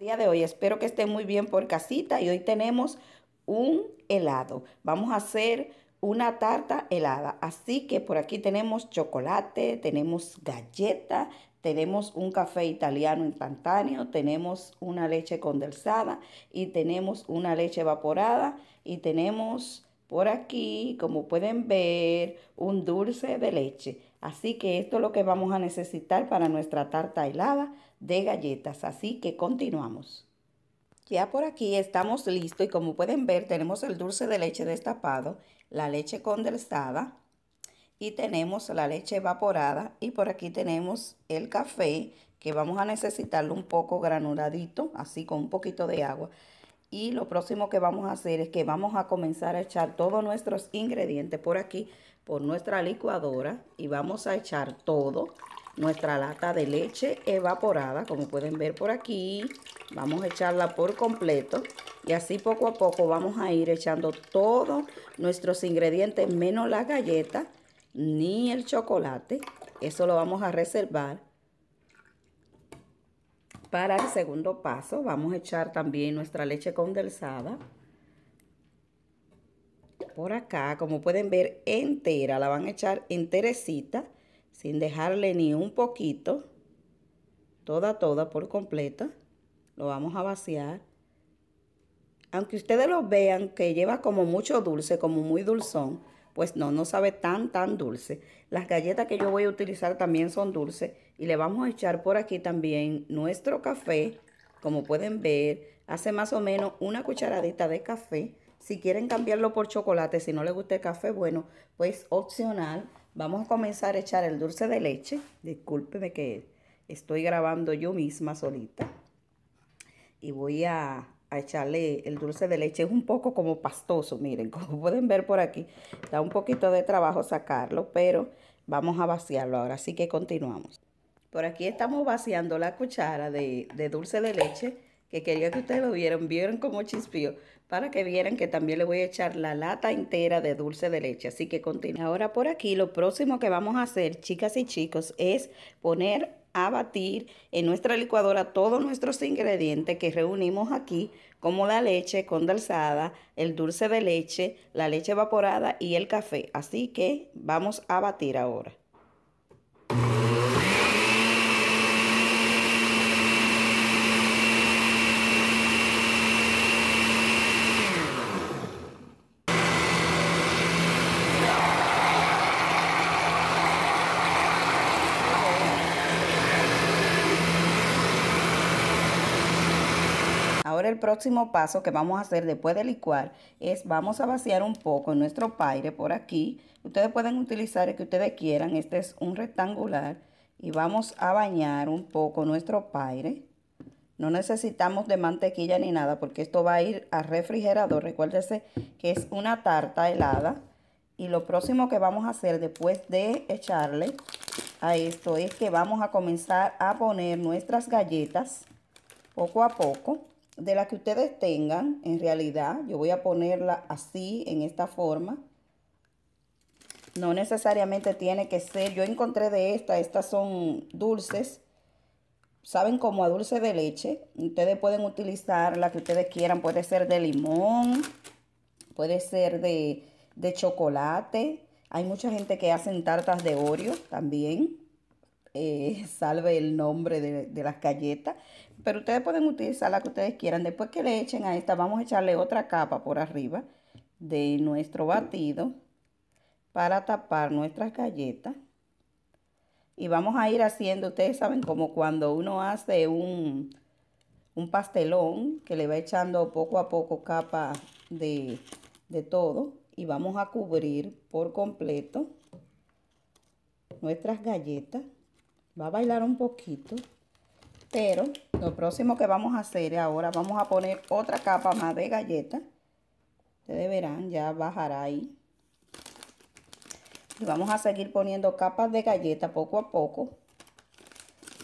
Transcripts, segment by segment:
día de hoy. Espero que estén muy bien por casita y hoy tenemos un helado. Vamos a hacer una tarta helada. Así que por aquí tenemos chocolate, tenemos galleta, tenemos un café italiano instantáneo, tenemos una leche condensada y tenemos una leche evaporada y tenemos por aquí, como pueden ver, un dulce de leche. Así que esto es lo que vamos a necesitar para nuestra tarta helada de galletas. Así que continuamos. Ya por aquí estamos listos y como pueden ver tenemos el dulce de leche destapado, la leche condensada y tenemos la leche evaporada y por aquí tenemos el café que vamos a necesitarlo un poco granuladito, así con un poquito de agua. Y lo próximo que vamos a hacer es que vamos a comenzar a echar todos nuestros ingredientes por aquí por nuestra licuadora y vamos a echar todo. Nuestra lata de leche evaporada, como pueden ver por aquí. Vamos a echarla por completo. Y así poco a poco vamos a ir echando todos nuestros ingredientes, menos la galleta ni el chocolate. Eso lo vamos a reservar. Para el segundo paso vamos a echar también nuestra leche condensada por acá, como pueden ver, entera. La van a echar enterecita, sin dejarle ni un poquito. Toda, toda, por completa. Lo vamos a vaciar. Aunque ustedes lo vean que lleva como mucho dulce, como muy dulzón, pues no, no sabe tan, tan dulce. Las galletas que yo voy a utilizar también son dulces. Y le vamos a echar por aquí también nuestro café. Como pueden ver, hace más o menos una cucharadita de café si quieren cambiarlo por chocolate, si no les gusta el café, bueno, pues opcional. Vamos a comenzar a echar el dulce de leche. Discúlpeme que estoy grabando yo misma solita. Y voy a, echarle el dulce de leche. Es un poco como pastoso, miren, como pueden ver por aquí. Da un poquito de trabajo sacarlo, pero vamos a vaciarlo ahora. Así que continuamos. Por aquí estamos vaciando la cuchara de, de dulce de leche que quería que ustedes lo vieran. Vieron cómo chispió para que vieran que también le voy a echar la lata entera de dulce de leche. Así que continúen. Ahora por aquí lo próximo que vamos a hacer, chicas y chicos, es poner a batir en nuestra licuadora todos nuestros ingredientes que reunimos aquí, como la leche condensada, el dulce de leche, la leche evaporada y el café. Así que vamos a batir ahora. próximo paso que vamos a hacer después de licuar es vamos a vaciar un poco nuestro paire por aquí. Ustedes pueden utilizar el que ustedes quieran. Este es un rectangular y vamos a bañar un poco nuestro paire. No necesitamos de mantequilla ni nada porque esto va a ir al refrigerador. Recuérdese que es una tarta helada. Y lo próximo que vamos a hacer después de echarle a esto es que vamos a comenzar a poner nuestras galletas poco a poco de la que ustedes tengan, en realidad, yo voy a ponerla así, en esta forma. No necesariamente tiene que ser, yo encontré de esta, estas son dulces, saben como a dulce de leche. Ustedes pueden utilizar la que ustedes quieran, puede ser de limón, puede ser de, chocolate. Hay mucha gente que hacen tartas de Oreo también. Eh, salve el nombre de, las galletas. Pero ustedes pueden utilizar la que ustedes quieran. Después que le echen a esta, vamos a echarle otra capa por arriba de nuestro batido para tapar nuestras galletas. Y vamos a ir haciendo, ustedes saben, como cuando uno hace un, un pastelón que le va echando poco a poco capa de, de todo. Y vamos a cubrir por completo nuestras galletas va a bailar un poquito. Pero lo próximo que vamos a hacer ahora, vamos a poner otra capa más de galleta. Ustedes verán, ya bajará ahí. Y vamos a seguir poniendo capas de galleta poco a poco.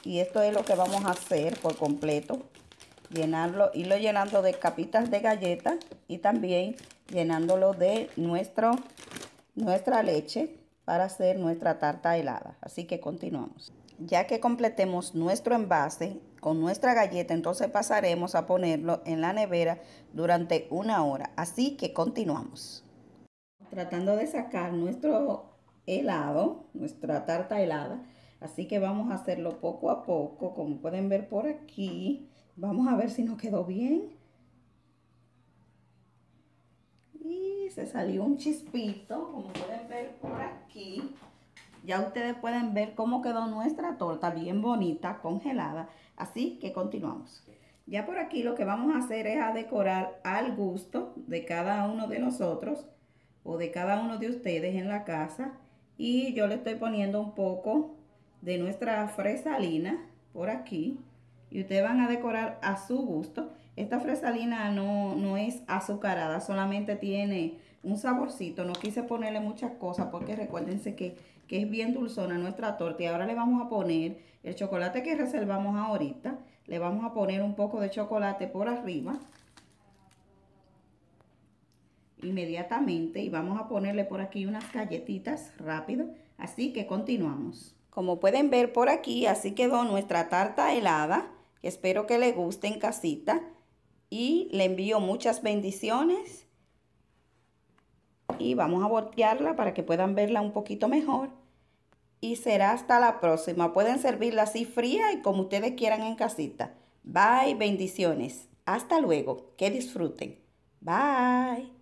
Y esto es lo que vamos a hacer por completo. Llenarlo, irlo llenando de capitas de galleta y también llenándolo de nuestro, nuestra leche para hacer nuestra tarta helada. Así que continuamos. Ya que completemos nuestro envase con nuestra galleta, entonces pasaremos a ponerlo en la nevera durante una hora. Así que continuamos. Tratando de sacar nuestro helado, nuestra tarta helada. Así que vamos a hacerlo poco a poco, como pueden ver por aquí. Vamos a ver si nos quedó bien. Y se salió un chispito, como pueden ver por aquí. Ya ustedes pueden ver cómo quedó nuestra torta, bien bonita, congelada. Así que continuamos. Ya por aquí lo que vamos a hacer es a decorar al gusto de cada uno de nosotros o de cada uno de ustedes en la casa. Y yo le estoy poniendo un poco de nuestra fresalina por aquí. Y ustedes van a decorar a su gusto. Esta fresalina no, no es azucarada, solamente tiene un saborcito, no quise ponerle muchas cosas porque recuérdense que, que es bien dulzona nuestra torta y ahora le vamos a poner el chocolate que reservamos ahorita, le vamos a poner un poco de chocolate por arriba inmediatamente y vamos a ponerle por aquí unas galletitas rápido, así que continuamos. Como pueden ver por aquí, así quedó nuestra tarta helada, espero que le guste en casita y le envío muchas bendiciones y vamos a voltearla para que puedan verla un poquito mejor. Y será hasta la próxima. Pueden servirla así fría y como ustedes quieran en casita. Bye, bendiciones. Hasta luego. Que disfruten. Bye.